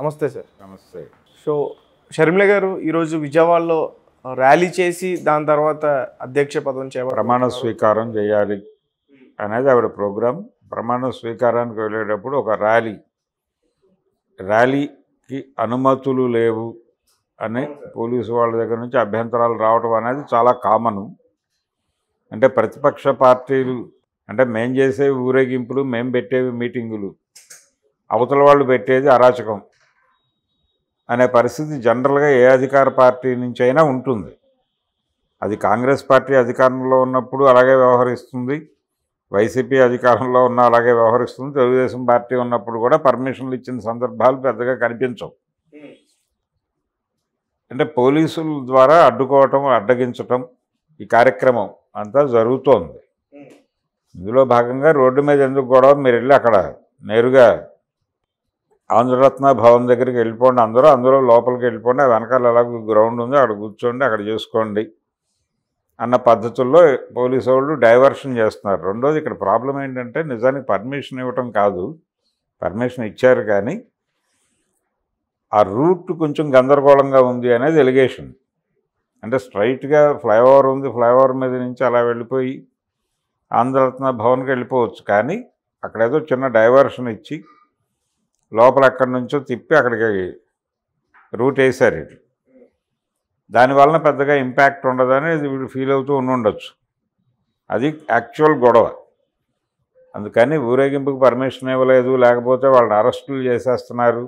నమస్తే సార్ నమస్తే సో షర్మిల గారు ఈరోజు విజయవాడలో ర్యాలీ చేసి దాని తర్వాత అధ్యక్ష పదం చేయ ప్రమాణ స్వీకారం చేయాలి అనేది ఆవిడ ప్రోగ్రాం ప్రమాణ స్వీకారానికి వెళ్ళేటప్పుడు ఒక ర్యాలీ ర్యాలీకి అనుమతులు లేవు అని పోలీసు వాళ్ళ దగ్గర నుంచి అభ్యంతరాలు రావడం అనేది చాలా కామను అంటే ప్రతిపక్ష పార్టీలు అంటే మేం చేసేవి ఊరేగింపులు మేము పెట్టేవి మీటింగులు అవతల వాళ్ళు పెట్టేది అరాచకం అనే పరిస్థితి జనరల్గా ఏ అధికార పార్టీ నుంచి అయినా ఉంటుంది అది కాంగ్రెస్ పార్టీ అధికారంలో ఉన్నప్పుడు అలాగే వ్యవహరిస్తుంది వైసీపీ అధికారంలో ఉన్న అలాగే వ్యవహరిస్తుంది తెలుగుదేశం పార్టీ ఉన్నప్పుడు కూడా పర్మిషన్లు ఇచ్చిన సందర్భాలు పెద్దగా కనిపించవు అంటే పోలీసుల ద్వారా అడ్డుకోవటం అడ్డగించటం ఈ కార్యక్రమం అంతా జరుగుతోంది ఇందులో భాగంగా రోడ్డు మీద ఎందుకు గొడవ మీరు వెళ్ళి అక్కడ నేరుగా ఆంధ్రరత్న భవన్ దగ్గరికి వెళ్ళిపోండి అందరూ అందరూ లోపలికి వెళ్ళిపోండి వెనకాల ఎలా గ్రౌండ్ ఉందో అక్కడ కూర్చోండి అక్కడ చూసుకోండి అన్న పద్ధతుల్లో పోలీసు వాళ్ళు డైవర్షన్ చేస్తున్నారు రెండోది ఇక్కడ ప్రాబ్లం ఏంటంటే నిజానికి పర్మిషన్ ఇవ్వటం కాదు పర్మిషన్ ఇచ్చారు కానీ ఆ రూట్ కొంచెం గందరగోళంగా ఉంది అనేది ఎలిగేషన్ అంటే స్ట్రైట్గా ఫ్లైఓవర్ ఉంది ఫ్లైఓవర్ మీద నుంచి అలా వెళ్ళిపోయి ఆంధ్రరత్న భవన్కి వెళ్ళిపోవచ్చు కానీ అక్కడేదో చిన్న డైవర్షన్ ఇచ్చి లోపల ఎక్కడి నుంచో తిప్పి అక్కడికి రూట్ వేశారు ఇటు దానివలన పెద్దగా ఇంపాక్ట్ ఉండదని వీడు ఫీల్ అవుతూ ఉండుండొచ్చు అది యాక్చువల్ గొడవ అందుకని ఊరేగింపుకి పర్మిషన్ ఇవ్వలేదు లేకపోతే వాళ్ళని అరెస్టులు చేసేస్తున్నారు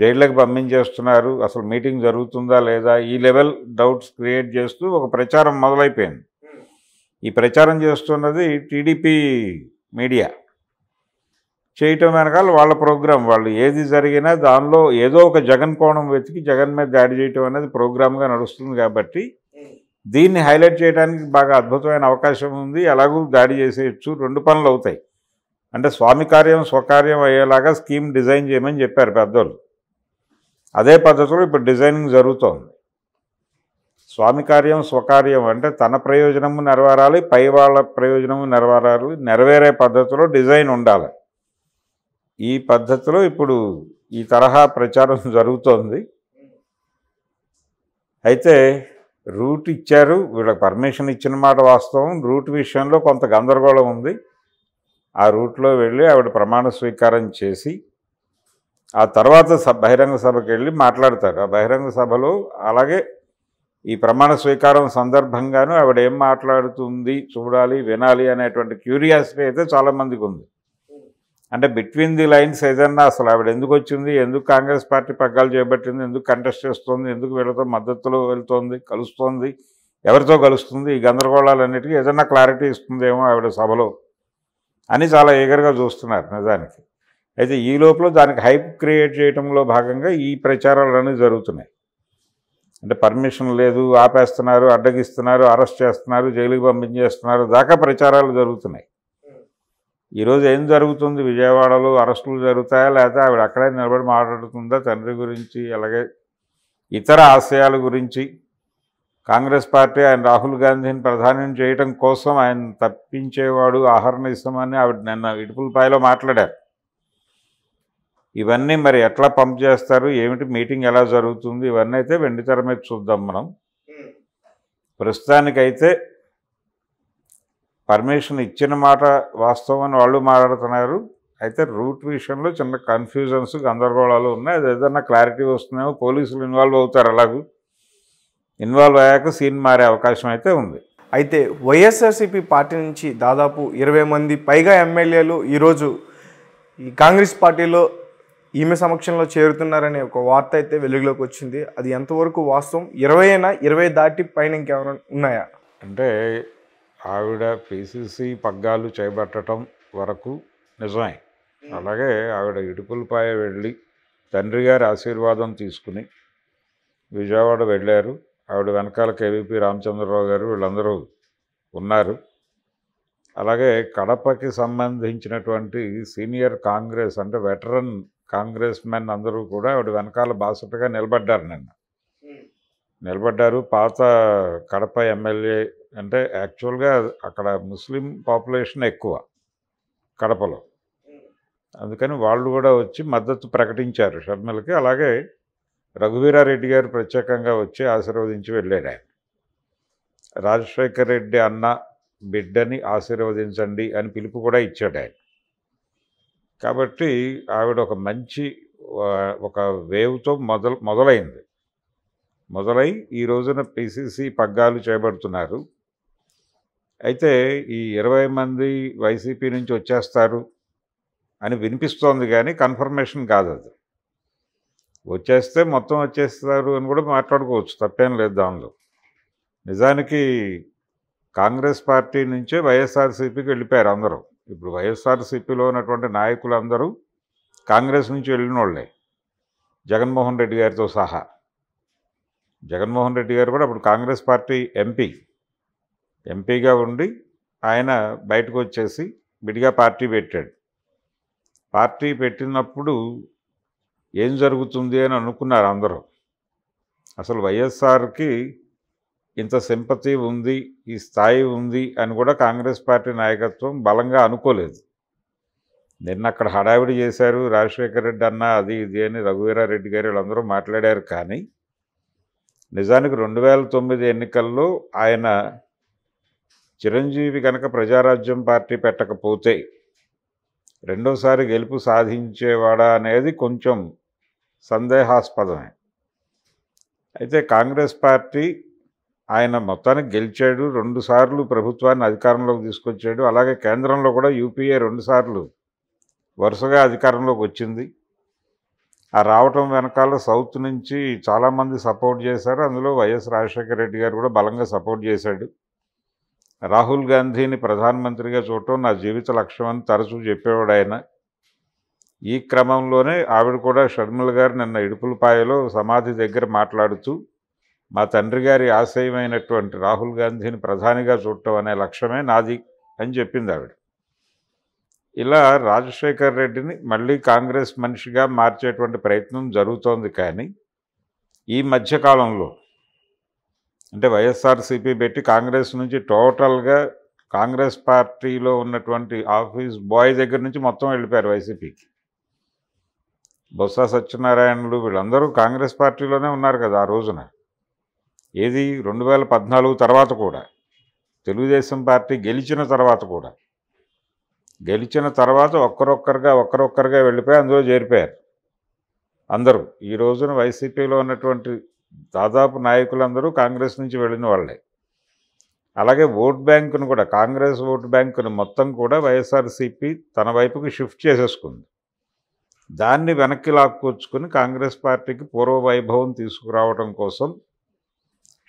జైళ్ళకి పంపించేస్తున్నారు అసలు మీటింగ్ జరుగుతుందా లేదా ఈ లెవెల్ డౌట్స్ క్రియేట్ చేస్తూ ఒక ప్రచారం మొదలైపోయింది ఈ ప్రచారం చేస్తున్నది టీడీపీ మీడియా చేయటం వెనకాల వాళ్ళ ప్రోగ్రాం వాళ్ళు ఏది జరిగినా దానిలో ఏదో ఒక జగన్ కోణం వెతికి జగన్ మీద దాడి చేయటం అనేది ప్రోగ్రామ్గా నడుస్తుంది కాబట్టి దీన్ని హైలైట్ చేయడానికి బాగా అద్భుతమైన అవకాశం ఉంది ఎలాగూ దాడి చేసేయచ్చు రెండు పనులు అవుతాయి అంటే స్వామి కార్యం స్వకార్యం అయ్యేలాగా స్కీమ్ డిజైన్ చేయమని చెప్పారు పెద్దోళ్ళు అదే పద్ధతిలో ఇప్పుడు డిజైనింగ్ జరుగుతోంది స్వామి కార్యం స్వకార్యం అంటే తన ప్రయోజనము నెరవేరాలి పై వాళ్ళ ప్రయోజనము నెరవేరాలి నెరవేరే పద్ధతిలో డిజైన్ ఉండాలి ఈ పద్ధతిలో ఇప్పుడు ఈ తరహా ప్రచారం జరుగుతోంది అయితే రూట్ ఇచ్చారు వీళ్ళకి పర్మిషన్ ఇచ్చిన మాట వాస్తవం రూట్ విషయంలో కొంత గందరగోళం ఉంది ఆ రూట్లో వెళ్ళి ఆవిడ ప్రమాణ స్వీకారం చేసి ఆ తర్వాత బహిరంగ సభకి వెళ్ళి మాట్లాడతారు ఆ బహిరంగ సభలో అలాగే ఈ ప్రమాణ స్వీకారం సందర్భంగాను ఆవిడ ఏం మాట్లాడుతుంది చూడాలి వినాలి అనేటువంటి క్యూరియాసిటీ అయితే చాలామందికి ఉంది అంటే బిట్వీన్ ది లైన్స్ ఏదన్నా అసలు ఆవిడ ఎందుకు వచ్చింది ఎందుకు కాంగ్రెస్ పార్టీ పగ్గాలు చేపట్టింది ఎందుకు కంటెస్ట్ చేస్తుంది ఎందుకు వీళ్ళతో మద్దతులో వెళ్తోంది కలుస్తోంది ఎవరితో కలుస్తుంది ఈ గందరగోళాలన్నిటికీ ఏదన్నా క్లారిటీ ఇస్తుందేమో ఆవిడ సభలో అని చాలా ఈగర్గా చూస్తున్నారు నిజానికి అయితే ఈ లోపల దానికి హైప్ క్రియేట్ చేయడంలో భాగంగా ఈ ప్రచారాలన్నీ జరుగుతున్నాయి అంటే పర్మిషన్ లేదు ఆపేస్తున్నారు అడ్డగిస్తున్నారు అరెస్ట్ చేస్తున్నారు జైలుకి పంపించేస్తున్నారు దాకా ప్రచారాలు జరుగుతున్నాయి ఈరోజు ఏం జరుగుతుంది విజయవాడలో అరెస్టులు జరుగుతాయా లేకపోతే ఆవిడ అక్కడే నిలబడి మాట్లాడుతుందా తండ్రి గురించి అలాగే ఇతర ఆశయాల గురించి కాంగ్రెస్ పార్టీ ఆయన రాహుల్ గాంధీని ప్రధానం చేయడం కోసం ఆయన తప్పించేవాడు ఆహరణ ఇస్తామని ఆవిడ నిన్న ఇటుపులపాయలో మాట్లాడారు ఇవన్నీ మరి ఎట్లా పంప్ చేస్తారు ఏమిటి మీటింగ్ ఎలా జరుగుతుంది ఇవన్నీ అయితే వెండితెర మీద చూద్దాం మనం ప్రస్తుతానికైతే పర్మిషన్ ఇచ్చిన మాట వాస్తవం అని వాళ్ళు మాట్లాడుతున్నారు అయితే రూట్ విషయంలో చిన్న కన్ఫ్యూజన్స్ గందరగోళాలు ఉన్నాయి అది ఏదన్నా క్లారిటీ వస్తున్నాయో పోలీసులు ఇన్వాల్వ్ అవుతారు అలాగూ ఇన్వాల్వ్ అయ్యాక సీన్ మారే అవకాశం అయితే ఉంది అయితే వైఎస్ఆర్సీపీ పార్టీ నుంచి దాదాపు ఇరవై మంది పైగా ఎమ్మెల్యేలు ఈరోజు ఈ కాంగ్రెస్ పార్టీలో ఈమె సమక్షంలో చేరుతున్నారనే ఒక వార్త అయితే వెలుగులోకి వచ్చింది అది ఎంతవరకు వాస్తవం ఇరవై అయినా ఇరవై దాటి పైన ఇంకెవరైనా ఉన్నాయా అంటే ఆవిడ పిసిసి పగ్గాలు చేపట్టడం వరకు నిజమే అలాగే ఆవిడ ఇడుపులపాయ వెళ్ళి తండ్రి గారి ఆశీర్వాదం తీసుకుని విజయవాడ వెళ్ళారు ఆవిడ వెనకాల కేవీపీ రామచంద్రరావు గారు వీళ్ళందరూ ఉన్నారు అలాగే కడపకి సంబంధించినటువంటి సీనియర్ కాంగ్రెస్ అంటే వెటరన్ కాంగ్రెస్ మెన్ అందరూ కూడా ఆవిడ వెనకాల బాసటగా నిలబడ్డారు నిన్న నిలబడ్డారు పాత కడప ఎమ్మెల్యే అంటే యాక్చువల్గా అక్కడ ముస్లిం పాపులేషన్ ఎక్కువ కడపలో అందుకని వాళ్ళు కూడా వచ్చి మద్దతు ప్రకటించారు షర్మిలకి అలాగే రఘువీరారెడ్డి గారు ప్రత్యేకంగా వచ్చి ఆశీర్వదించి వెళ్ళాడు ఆయన రాజశేఖర రెడ్డి అన్న బిడ్డని ఆశీర్వదించండి అని పిలుపు కూడా ఇచ్చాడు ఆయన కాబట్టి ఆవిడ ఒక మంచి ఒక వేవ్తో మొదలు మొదలైంది మొదలై ఈ రోజున పిసిసి పగ్గాలు చేయబడుతున్నారు అయితే ఈ ఇరవై మంది వైసీపీ నుంచి వచ్చేస్తారు అని వినిపిస్తోంది కానీ కన్ఫర్మేషన్ కాదు అది వచ్చేస్తే మొత్తం వచ్చేస్తారు అని కూడా మాట్లాడుకోవచ్చు తప్పేం లేదు దానిలో నిజానికి కాంగ్రెస్ పార్టీ నుంచే వైఎస్ఆర్సీపీకి వెళ్ళిపోయారు అందరూ ఇప్పుడు వైఎస్ఆర్సీపీలో ఉన్నటువంటి నాయకులందరూ కాంగ్రెస్ నుంచి వెళ్ళిన వాళ్ళే జగన్మోహన్ రెడ్డి గారితో సహా జగన్మోహన్ రెడ్డి గారు కూడా అప్పుడు కాంగ్రెస్ పార్టీ ఎంపీ ఎంపీగా ఉండి ఆయన బయటకు వచ్చేసి విడిగా పార్టీ పెట్టాడు పార్టీ పెట్టినప్పుడు ఏం జరుగుతుంది అని అనుకున్నారు అందరూ అసలు వైఎస్ఆర్కి ఇంత సింపతి ఉంది ఈ స్థాయి ఉంది అని కూడా కాంగ్రెస్ పార్టీ నాయకత్వం బలంగా అనుకోలేదు నిన్న అక్కడ హడావిడి చేశారు రాజశేఖర రెడ్డి అన్న అది ఇది అని రఘువీరారెడ్డి గారు వీళ్ళందరూ మాట్లాడారు కానీ నిజానికి రెండు వేల తొమ్మిది ఎన్నికల్లో ఆయన చిరంజీవి గనక ప్రజారాజ్యం పార్టీ పెట్టకపోతే రెండోసారి గెలుపు సాధించేవాడా అనేది కొంచెం సందేహాస్పదమే అయితే కాంగ్రెస్ పార్టీ ఆయన మొత్తానికి గెలిచాడు రెండుసార్లు ప్రభుత్వాన్ని అధికారంలోకి తీసుకొచ్చాడు అలాగే కేంద్రంలో కూడా యూపీఏ రెండుసార్లు వరుసగా అధికారంలోకి వచ్చింది ఆ రావటం వెనకాల సౌత్ నుంచి చాలామంది సపోర్ట్ చేశారు అందులో వైఎస్ రాజశేఖర రెడ్డి గారు కూడా బలంగా సపోర్ట్ చేశాడు రాహుల్ గాంధీని ప్రధానమంత్రిగా చూడటం నా జీవిత లక్ష్యం అని తరచూ చెప్పేవాడు ఆయన ఈ క్రమంలోనే ఆవిడ కూడా షర్మిల గారు నిన్న ఇడుపులపాయలో సమాధి దగ్గర మాట్లాడుతూ మా తండ్రి గారి ఆశయమైనటువంటి రాహుల్ గాంధీని ప్రధానిగా చూడటం అనే లక్ష్యమే నాది అని చెప్పింది ఆవిడ ఇలా రాజశేఖర్ రెడ్డిని మళ్ళీ కాంగ్రెస్ మనిషిగా మార్చేటువంటి ప్రయత్నం జరుగుతోంది కానీ ఈ మధ్యకాలంలో అంటే వైఎస్ఆర్సీపీ పెట్టి కాంగ్రెస్ నుంచి టోటల్గా కాంగ్రెస్ పార్టీలో ఉన్నటువంటి ఆఫీస్ బాయ్ దగ్గర నుంచి మొత్తం వెళ్ళిపోయారు వైసీపీకి బొత్స సత్యనారాయణలు వీళ్ళందరూ కాంగ్రెస్ పార్టీలోనే ఉన్నారు కదా ఆ రోజున ఏది రెండు వేల పద్నాలుగు తర్వాత కూడా తెలుగుదేశం పార్టీ గెలిచిన తర్వాత కూడా గెలిచిన తర్వాత ఒక్కరొక్కరుగా ఒక్కరొక్కరుగా వెళ్ళిపోయి అందులో చేరిపోయారు అందరూ ఈ రోజున వైసీపీలో ఉన్నటువంటి దాదాపు నాయకులందరూ కాంగ్రెస్ నుంచి వెళ్ళిన వాళ్ళే అలాగే ఓట్ బ్యాంకును కూడా కాంగ్రెస్ ఓట్ బ్యాంకును మొత్తం కూడా వైఎస్ఆర్సీపీ తన వైపుకి షిఫ్ట్ చేసేసుకుంది దాన్ని వెనక్కి లాక్కొచ్చుకుని కాంగ్రెస్ పార్టీకి పూర్వ వైభవం తీసుకురావడం కోసం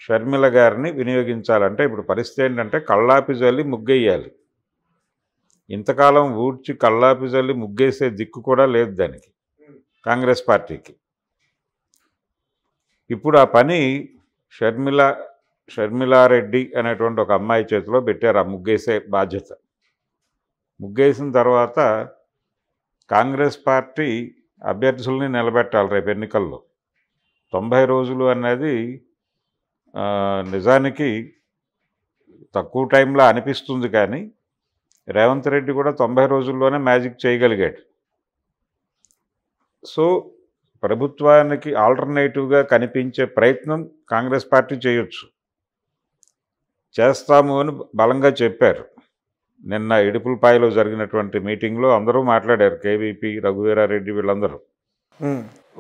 షర్మిల గారిని వినియోగించాలంటే ఇప్పుడు పరిస్థితి ఏంటంటే కళ్ళాపి జల్లి ముగ్గేయాలి ఇంతకాలం ఊడ్చి కళ్ళాపి జల్లి ముగ్గేసే దిక్కు కూడా లేదు దానికి కాంగ్రెస్ పార్టీకి ఇప్పుడు ఆ పని షర్మిల షర్మిలారెడ్డి అనేటువంటి ఒక అమ్మాయి చేతిలో పెట్టారు ఆ ముగ్గేసే బాధ్యత ముగ్గేసిన తర్వాత కాంగ్రెస్ పార్టీ అభ్యర్థుల్ని నిలబెట్టాలి రేపు ఎన్నికల్లో తొంభై రోజులు అనేది నిజానికి తక్కువ టైంలో అనిపిస్తుంది కానీ రేవంత్ రెడ్డి కూడా తొంభై రోజుల్లోనే మ్యాజిక్ చేయగలిగాడు సో ప్రభుత్వానికి ఆల్టర్నేటివ్గా కనిపించే ప్రయత్నం కాంగ్రెస్ పార్టీ చేయొచ్చు చేస్తాము అని బలంగా చెప్పారు నిన్న ఇడుపులపాయలో జరిగినటువంటి మీటింగ్లో అందరూ మాట్లాడారు కేవీపీ రఘువీరారెడ్డి వీళ్ళందరూ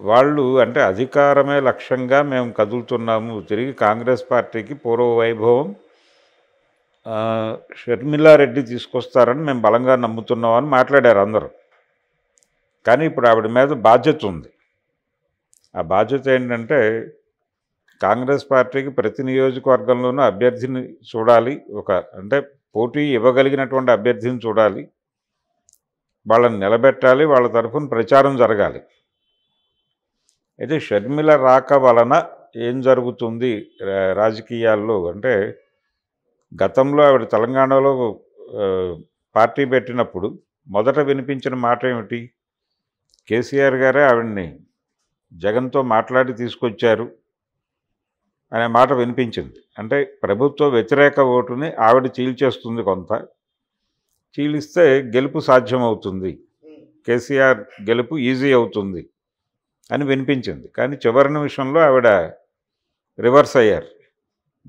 వాళ్ళు అంటే అధికారమే లక్ష్యంగా మేము కదులుతున్నాము తిరిగి కాంగ్రెస్ పార్టీకి పూర్వ వైభవం షర్మిలారెడ్డి తీసుకొస్తారని మేము బలంగా నమ్ముతున్నామని మాట్లాడారు అందరూ కానీ ఇప్పుడు ఆవిడ మీద బాధ్యత ఉంది ఆ బాధ్యత ఏంటంటే కాంగ్రెస్ పార్టీకి ప్రతి నియోజకవర్గంలోనూ అభ్యర్థిని చూడాలి ఒక అంటే పోటీ ఇవ్వగలిగినటువంటి అభ్యర్థిని చూడాలి వాళ్ళని నిలబెట్టాలి వాళ్ళ తరఫున ప్రచారం జరగాలి అయితే షర్మిల రాక వలన ఏం జరుగుతుంది రాజకీయాల్లో అంటే గతంలో ఆవిడ తెలంగాణలో పార్టీ పెట్టినప్పుడు మొదట వినిపించిన మాట ఏమిటి కేసీఆర్ గారే ఆవిడ్ని జగన్తో మాట్లాడి తీసుకొచ్చారు అనే మాట వినిపించింది అంటే ప్రభుత్వ వ్యతిరేక ఓటుని ఆవిడ చీల్చేస్తుంది కొంత చీలిస్తే గెలుపు సాధ్యమవుతుంది కేసీఆర్ గెలుపు ఈజీ అవుతుంది అని వినిపించింది కానీ చివరి నిమిషంలో ఆవిడ రివర్స్ అయ్యారు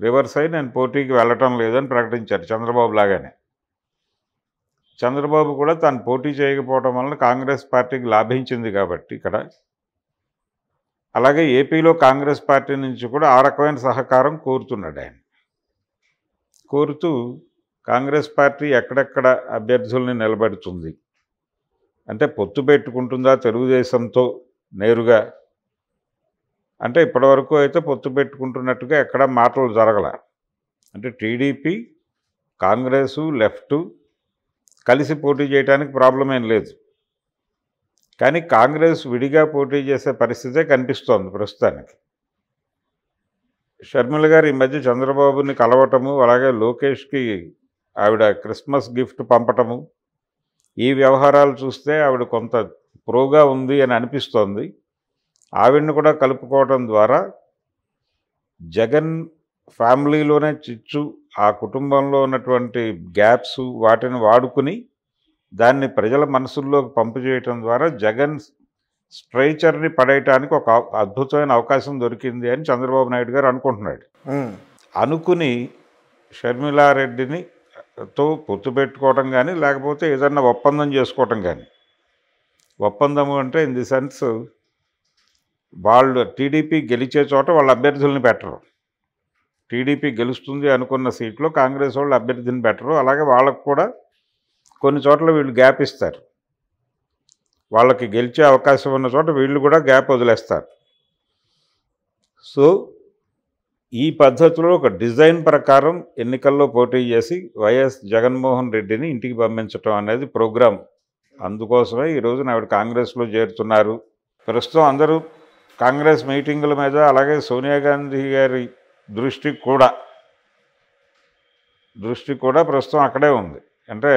రివర్స్ అయ్యి నేను పోటీకి వెళ్ళటం లేదని ప్రకటించారు చంద్రబాబు లాగానే చంద్రబాబు కూడా తను పోటీ చేయకపోవడం వలన కాంగ్రెస్ పార్టీకి లాభించింది కాబట్టి ఇక్కడ అలాగే ఏపీలో కాంగ్రెస్ పార్టీ నుంచి కూడా ఆ రకమైన సహకారం కోరుతున్నాడు ఆయన కోరుతూ కాంగ్రెస్ పార్టీ ఎక్కడెక్కడ అభ్యర్థుల్ని నిలబెడుతుంది అంటే పొత్తు పెట్టుకుంటుందా తెలుగుదేశంతో నేరుగా అంటే ఇప్పటివరకు అయితే పొత్తు పెట్టుకుంటున్నట్టుగా ఎక్కడ మాటలు జరగల అంటే టీడీపీ కాంగ్రెసు లెఫ్ట్ కలిసి పోటీ చేయడానికి ప్రాబ్లం ఏం లేదు కానీ కాంగ్రెస్ విడిగా పోటీ చేసే పరిస్థితే కనిపిస్తోంది ప్రస్తుతానికి షర్మిల గారు ఈ మధ్య చంద్రబాబుని కలవటము అలాగే లోకేష్కి ఆవిడ క్రిస్మస్ గిఫ్ట్ పంపటము ఈ వ్యవహారాలు చూస్తే ఆవిడ కొంత ప్రోగా ఉంది అని అనిపిస్తోంది ఆవిడని కూడా కలుపుకోవటం ద్వారా జగన్ ఫ్యామిలీలోనే చిచ్చు ఆ కుటుంబంలో ఉన్నటువంటి గ్యాప్స్ వాటిని వాడుకుని దాన్ని ప్రజల మనసుల్లోకి పంపు చేయటం ద్వారా జగన్ స్ట్రైచర్ని పడేయటానికి ఒక అద్భుతమైన అవకాశం దొరికింది అని చంద్రబాబు నాయుడు గారు అనుకుంటున్నాడు అనుకుని షర్మిలారెడ్డిని తో పొత్తు పెట్టుకోవటం కానీ లేకపోతే ఏదన్నా ఒప్పందం చేసుకోవటం కానీ ఒప్పందము అంటే ఇన్ ది సెన్స్ వాళ్ళు టీడీపీ గెలిచే చోట వాళ్ళ అభ్యర్థుల్ని పెట్టరు టీడీపీ గెలుస్తుంది అనుకున్న సీట్లో కాంగ్రెస్ వాళ్ళు అభ్యర్థిని పెట్టరు అలాగే వాళ్ళకు కూడా కొన్ని చోట్ల వీళ్ళు గ్యాప్ ఇస్తారు వాళ్ళకి గెలిచే అవకాశం ఉన్న చోట వీళ్ళు కూడా గ్యాప్ వదిలేస్తారు సో ఈ పద్ధతిలో ఒక డిజైన్ ప్రకారం ఎన్నికల్లో పోటీ చేసి వైఎస్ జగన్మోహన్ రెడ్డిని ఇంటికి పంపించడం అనేది ప్రోగ్రామ్ అందుకోసమే ఈరోజు ఆవిడ కాంగ్రెస్లో చేరుతున్నారు ప్రస్తుతం అందరూ కాంగ్రెస్ మీటింగుల మీద అలాగే సోనియా గాంధీ గారి దృష్టి కూడా దృష్టి కూడా ప్రస్తుతం అక్కడే ఉంది అంటే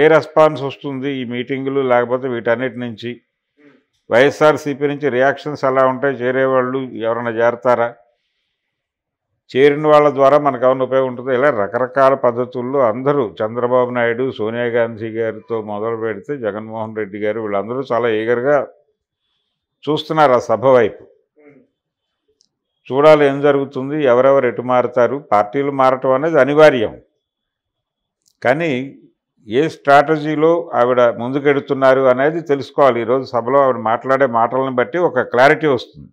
ఏ రెస్పాన్స్ వస్తుంది ఈ మీటింగులు లేకపోతే వీటన్నిటి నుంచి వైఎస్ఆర్సీపీ నుంచి రియాక్షన్స్ ఎలా ఉంటాయి చేరేవాళ్ళు ఎవరైనా చేరతారా చేరిన వాళ్ళ ద్వారా మనకు ఏమైనా ఉపయోగం ఉంటుందో ఇలా రకరకాల పద్ధతుల్లో అందరూ చంద్రబాబు నాయుడు సోనియా గాంధీ గారితో మొదలు పెడితే జగన్మోహన్ రెడ్డి గారు వీళ్ళందరూ చాలా ఈగర్గా చూస్తున్నారు ఆ సభ వైపు చూడాలి ఏం జరుగుతుంది ఎవరెవరు ఎటు మారుతారు పార్టీలు మారటం అనేది అనివార్యం కానీ ఏ స్ట్రాటజీలో ఆవిడ ముందుకెడుతున్నారు అనేది తెలుసుకోవాలి ఈరోజు సభలో ఆవిడ మాట్లాడే మాటలను బట్టి ఒక క్లారిటీ వస్తుంది